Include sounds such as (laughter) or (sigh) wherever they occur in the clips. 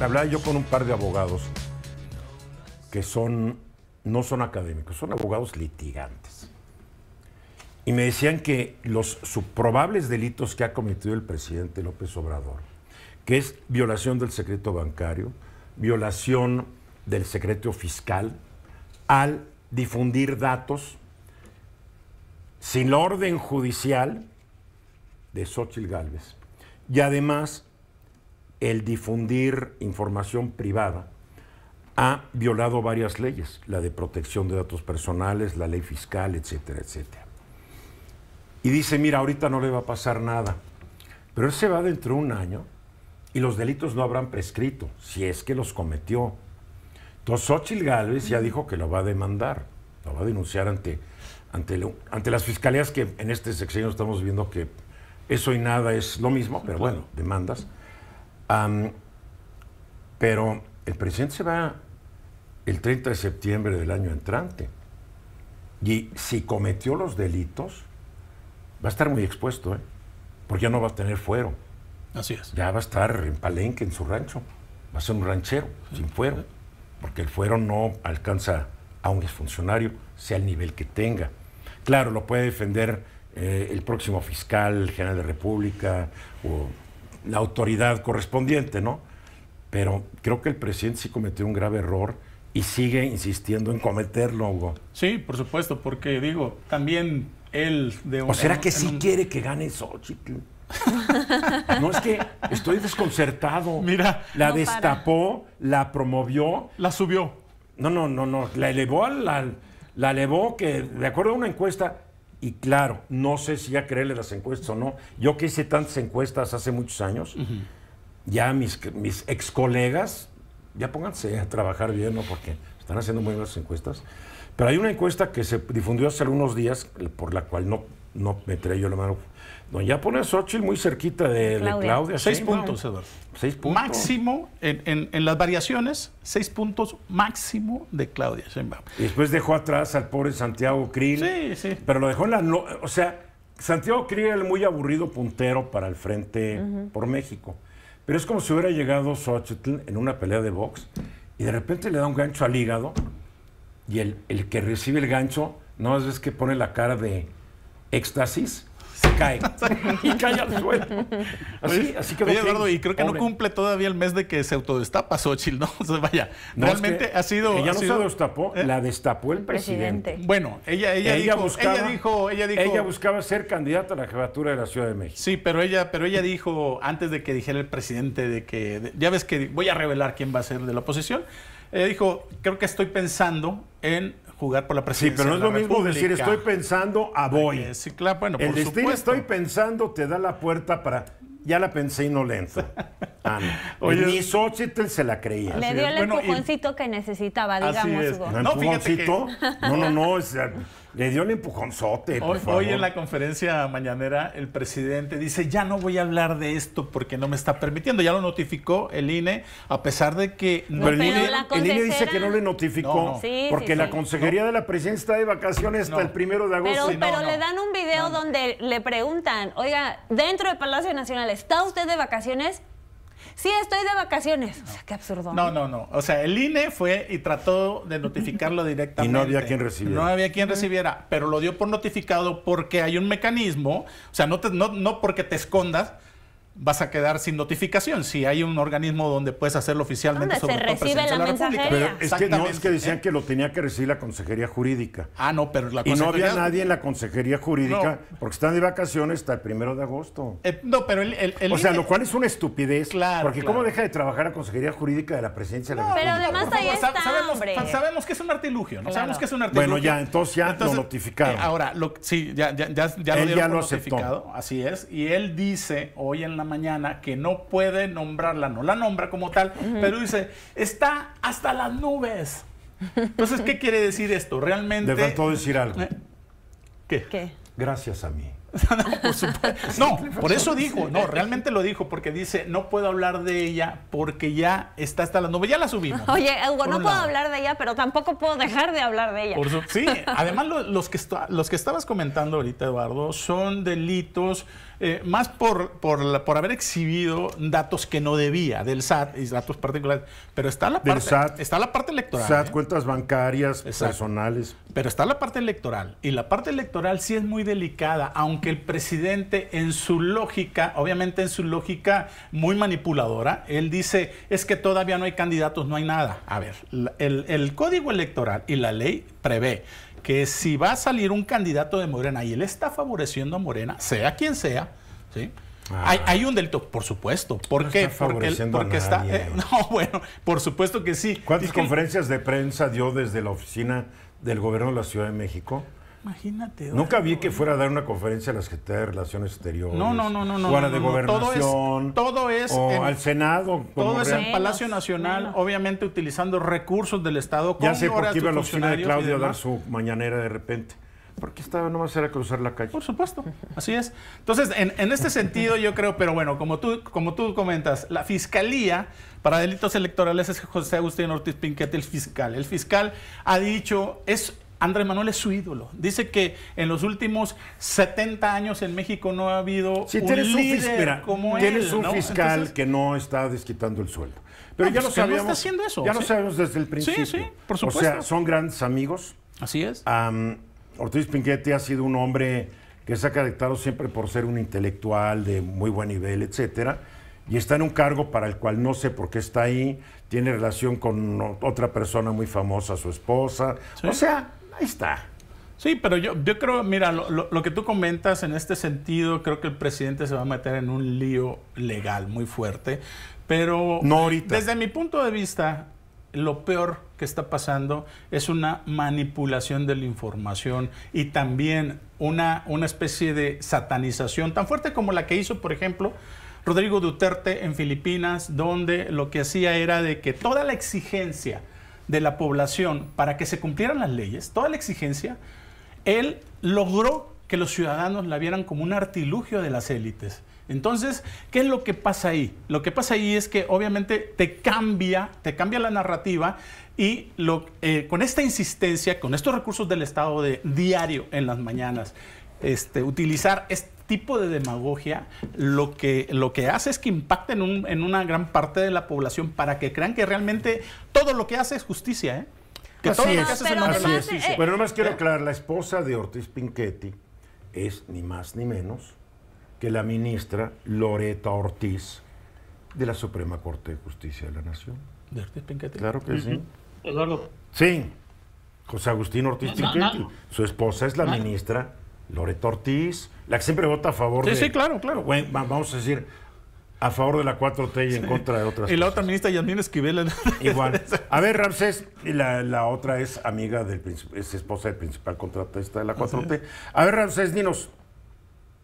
Hablaba yo con un par de abogados que son, no son académicos, son abogados litigantes. Y me decían que los probables delitos que ha cometido el presidente López Obrador, que es violación del secreto bancario, violación del secreto fiscal, al difundir datos sin la orden judicial de Xochitl Gálvez. Y además el difundir información privada ha violado varias leyes, la de protección de datos personales, la ley fiscal, etcétera, etcétera. Y dice, mira, ahorita no le va a pasar nada, pero él se va dentro de un año y los delitos no habrán prescrito, si es que los cometió. Entonces, Xochitl Gálvez ya dijo que lo va a demandar, lo va a denunciar ante, ante, ante las fiscalías que en este sexenio estamos viendo que eso y nada es lo mismo, pero bueno, demandas pero el presidente se va el 30 de septiembre del año entrante. Y si cometió los delitos, va a estar muy expuesto, ¿eh? porque ya no va a tener fuero. Así es. Ya va a estar en Palenque, en su rancho. Va a ser un ranchero, sin fuero, porque el fuero no alcanza a un exfuncionario, sea el nivel que tenga. Claro, lo puede defender eh, el próximo fiscal general de República o la autoridad correspondiente, ¿no? Pero creo que el presidente sí cometió un grave error y sigue insistiendo en cometerlo, Hugo. Sí, por supuesto, porque digo, también él de ¿O será que sí quiere que gane Sochi? (laughs) no, es que estoy desconcertado. Mira. La destapó, la promovió. La subió. No, no, no, no. La elevó, la, la elevó que, de acuerdo a una encuesta, y claro, no sé si ya creerle las encuestas o no. Yo que hice tantas encuestas hace muchos años, ya mis, mis ex colegas, ya pónganse a trabajar bien, ¿no? Porque están haciendo muy buenas encuestas. Pero hay una encuesta que se difundió hace algunos días, por la cual no no me trae yo la mano. No, ya pone a Xochitl muy cerquita de Claudia. seis puntos, Seis puntos. Máximo, en, las variaciones, seis puntos máximo de Claudia Y después dejó atrás al pobre Santiago Krill. Sí, sí. Pero lo dejó en la... No, o sea, Santiago Krill era el muy aburrido puntero para el Frente por México. Pero es como si hubiera llegado Xochitl en una pelea de box y de repente le da un gancho al hígado y el, el que recibe el gancho no es que pone la cara de éxtasis, se cae (laughs) y cae al suelo. Así, que Eduardo, y creo que no cumple todavía el mes de que se autodestapa Xochitl, ¿no? (laughs) O sea, vaya, realmente ha sido. Ella no se destapó, ¿eh? la destapó el presidente. Bueno, ella, ella, dijo, buscaba, ella, dijo, ella buscaba ser candidata a la jefatura de la Ciudad de México. Sí, pero ella, pero ella dijo, antes de que dijera el presidente, de que. ya ves que voy a revelar quién va a ser de la oposición. Ella dijo, creo que estoy pensando en jugar por la presidencia. Sí, pero no es lo mismo decir estoy pensando a voy. Sí, claro, bueno, el estoy pensando te da la puerta para ya la pensé y no (laughs) Ah, Ni Xochitl se la creía. Le dio el empujoncito que necesitaba, digamos. no, No, no, no. le dio el empujonzote. hoy, en la conferencia mañanera, el presidente dice: Ya no voy a hablar de esto porque no me está permitiendo. Ya lo notificó el INE, a pesar de que. No, el, INE, e el, INE, dice que no le notificó porque la consejería de la presidencia está de vacaciones hasta el primero de agosto. Pero, pero le dan un video donde le preguntan: Oiga, dentro del Palacio Nacional, ¿está usted de vacaciones? sí, estoy de vacaciones. O sea, qué absurdo. No, no, no. O sea, el INE fue y trató de notificarlo (laughs) directamente. Y no había quien recibiera. No había quien recibiera, pero lo dio por notificado porque hay un mecanismo, o sea, no, no, porque te escondas, vas a quedar sin notificación si hay un organismo donde puedes hacerlo oficialmente sobre se recibe la, mensajería. Pero es que no es que decían que lo tenía que recibir la consejería jurídica. Ah, no, pero la consejería... Y no había nadie en la consejería jurídica porque están de vacaciones hasta el primero de agosto. Eh, no, pero el, O sea, lo cual es una estupidez. Claro, porque cómo deja de trabajar la consejería jurídica de la presidencia de la República. además sabemos, que es un artilugio, ¿no? Sabemos que es un artilugio. Bueno, ya, entonces ya lo eh, notificaron. ahora, sí, ya, ya, ya, lo ya lo notificado. Así es. Y él dice hoy en la mañana que no puede nombrarla, no la nombra como tal, pero dice, está hasta las nubes. Entonces, ¿qué quiere decir esto? Realmente... Le todo decir algo. Eh, ¿Qué? Gracias a mí. (laughs) no, por eso dijo, no, realmente lo dijo, porque dice, no puedo hablar de ella porque ya está hasta las nubes, ya la subimos. Oye, Hugo, no puedo hablar de ella, pero tampoco puedo dejar de hablar de ella. sí, además los, que los que estabas comentando ahorita, Eduardo, son delitos eh, más por, por, haber exhibido datos que no debía del SAT y datos particulares. Pero está la parte, está la parte electoral. SAT, ¿eh? cuentas bancarias, personales. Pero está la parte electoral. Y la parte electoral sí es muy delicada, aunque el presidente en su lógica, obviamente en su lógica muy manipuladora, él dice, es que todavía no hay candidatos, no hay nada. A ver, el código electoral y la ley prevé que si va a salir un candidato de Morena y él está favoreciendo a Morena, sea quien sea, ¿sí? Ah. Hay, hay, un delito, por supuesto. porque, está. Eh, (laughs) no, bueno, por supuesto que sí. ¿Cuántas conferencias de prensa dio desde la oficina del gobierno de la Ciudad de México? Imagínate. Nunca vi que fuera a dar una conferencia a la Secretaría de Relaciones Exteriores. No, no, no, no. no de Gobernación. Todo es. o al Senado. Todo es en Palacio Nacional, obviamente utilizando recursos del Estado. ya sé por qué iba a la oficina de Claudio a dar su mañanera de repente. Porque estaba nomás era cruzar la calle. Por supuesto, así es. Entonces, en, este sentido yo creo, pero bueno, como tú, como tú comentas, la Fiscalía para Delitos Electorales es José Agustín Ortiz Pinquete, el fiscal. El fiscal ha dicho, es, Andrés Manuel es su ídolo. Dice que en los últimos 70 años en México no ha habido sí, un líder como un fiscal que no está desquitando el sueldo. Pero ah, ya pues lo sabemos. sabíamos. está haciendo eso. Ya lo sabemos desde el principio. Sí, sí, por supuesto. O sea, son grandes amigos. Así es. Ortiz Pinquete ha sido un hombre que se ha caracterizado siempre por ser un intelectual de muy buen nivel, etcétera y está en un cargo para el cual no sé por qué está ahí, tiene relación con otra persona muy famosa, su esposa. O sea, Ahí está. Sí, pero yo, yo creo, mira, lo, que tú comentas en este sentido, creo que el presidente se va a meter en un lío legal muy fuerte, pero no desde mi punto de vista, lo peor que está pasando es una manipulación de la información y también una, una especie de satanización tan fuerte como la que hizo, por ejemplo, Rodrigo Duterte en Filipinas, donde lo que hacía era de que toda la exigencia, de la población para que se cumplieran las leyes, toda la exigencia, él logró que los ciudadanos la vieran como un artilugio de las élites. Entonces, ¿qué es lo que pasa ahí? Lo que pasa ahí es que obviamente te cambia, te cambia la narrativa y eh, con esta insistencia, con estos recursos del Estado de diario en las mañanas, este, utilizar este tipo de demagogia lo que, lo que hace es que impacte en, una gran parte de la población para que crean que realmente todo lo que hace es justicia. ¿eh? pero eh, quiero eh, aclarar, la esposa de Ortiz Pinchetti es ni más ni menos que la ministra Loreta Ortiz de la Suprema Corte de Justicia de la Nación. ¿De Ortiz Pinchetti? Claro que sí. Eduardo. Sí, José Agustín Ortiz Su esposa es la ministra Loreto Ortiz, la que siempre vota a favor de. Sí, claro, claro. Bueno, vamos a decir, a favor de la 4T y en contra de otras. Y la otra ministra Yasmín Esquivel. (laughs) Igual. (laughs) A ver, Ramsés, y la, la, otra es amiga del es esposa del principal contratista de la 4T. A ver, Ramsés, dinos.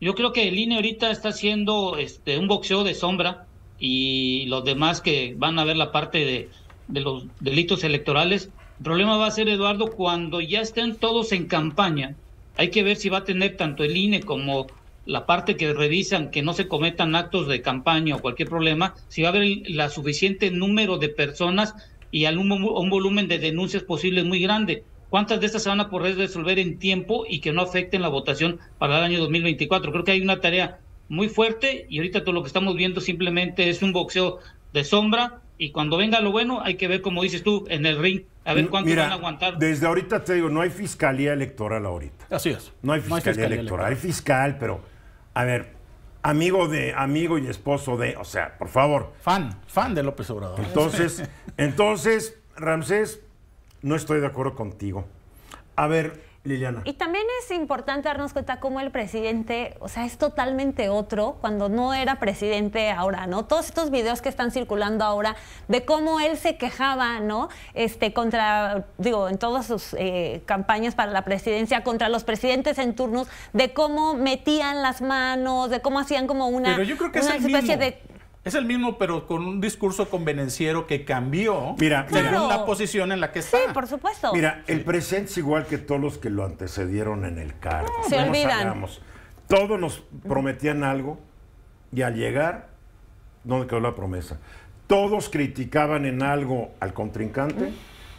Yo creo que el INE ahorita está haciendo este, un boxeo de sombra y los demás que van a ver la parte de, de los delitos electorales. El problema va a ser, Eduardo, cuando ya estén todos en campaña hay que ver si va a tener tanto el INE como la parte que revisan que no se cometan actos de campaña o cualquier problema, si va a haber la suficiente número de personas y un volumen de denuncias posibles muy grande. ¿Cuántas de estas se van a poder resolver en tiempo y que no afecten la votación para el año 2024? Creo que hay una tarea muy fuerte y ahorita todo lo que estamos viendo simplemente es un boxeo de sombra y cuando venga lo bueno hay que ver, como dices tú, en el ring a ver mm, cuánto van a aguantar. Desde ahorita te digo, no hay fiscalía electoral ahorita. Así es. No hay fiscalía, electoral. electoral. Hay fiscal, pero, a ver, amigo de, amigo y esposo de, o sea, por favor. Fan, fan de López Obrador. Entonces, (laughs) entonces, Ramsés, no estoy de acuerdo contigo. A ver, Liliana. Y también es importante darnos cuenta cómo el presidente, o sea, es totalmente otro cuando no era presidente ahora, ¿no? Todos estos videos que están circulando ahora de cómo él se quejaba, ¿no? Este, contra, digo, en todas sus eh, campañas para la presidencia, contra los presidentes en turnos, de cómo metían las manos, de cómo hacían como una, creo que una especie de es el mismo, pero con un discurso convenenciero que cambió mira, la posición en la que está. Sí, por supuesto. Mira, el presente es igual que todos los que lo antecedieron en el cargo. se olvidan. Todos nos prometían algo y al llegar, ¿dónde quedó la promesa? Todos criticaban en algo al contrincante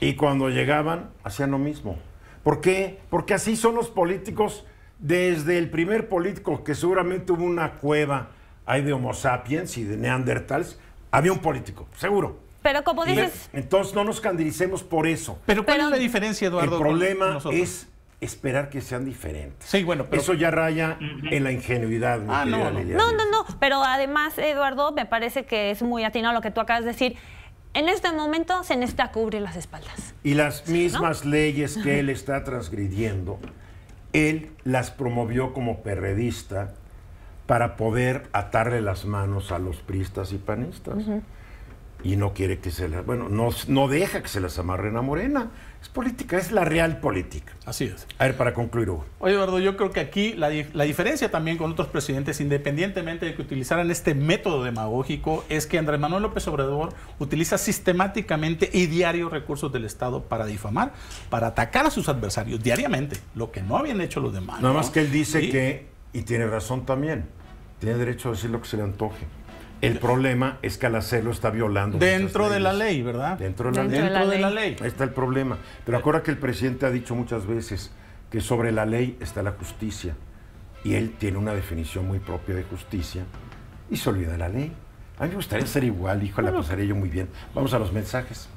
y cuando llegaban hacían lo mismo. ¿Por qué? Porque así son los políticos desde el primer político que seguramente hubo una cueva hay de Homo sapiens y de Neandertals, había un político, seguro. Pero como dices... entonces no nos candilicemos por eso. Pero ¿cuál es la diferencia, Eduardo? El problema es esperar que sean diferentes. Sí, bueno, pero... Eso ya raya en la ingenuidad. Ah, no, no. no, no, pero además, Eduardo, me parece que es muy atinado lo que tú acabas de decir. En este momento se necesita cubrir las espaldas. Y las mismas leyes que él está transgrediendo, él las promovió como perredista para poder atarle las manos a los pristas y panistas. Y no quiere que se las... Bueno, no, no deja que se las amarren a Morena. Es política, es la real política. Así es. A ver, para concluir, Hugo. Oye, Eduardo, yo creo que aquí la, diferencia también con otros presidentes, independientemente de que utilizaran este método demagógico, es que Andrés Manuel López Obrador utiliza sistemáticamente y diario recursos del Estado para difamar, para atacar a sus adversarios diariamente, lo que no habían hecho los demás. Nada más que él dice que y tiene razón también. Tiene derecho a decir lo que se le antoje. El, problema es que al hacerlo está violando. Dentro de la ley, ¿verdad? Dentro de la, ley. Ahí está el problema. Pero acuerda que el presidente ha dicho muchas veces que sobre la ley está la justicia. Y él tiene una definición muy propia de justicia y se olvida de la ley. A mí me gustaría ser igual, hijo, la pasaría yo muy bien. Vamos a los mensajes.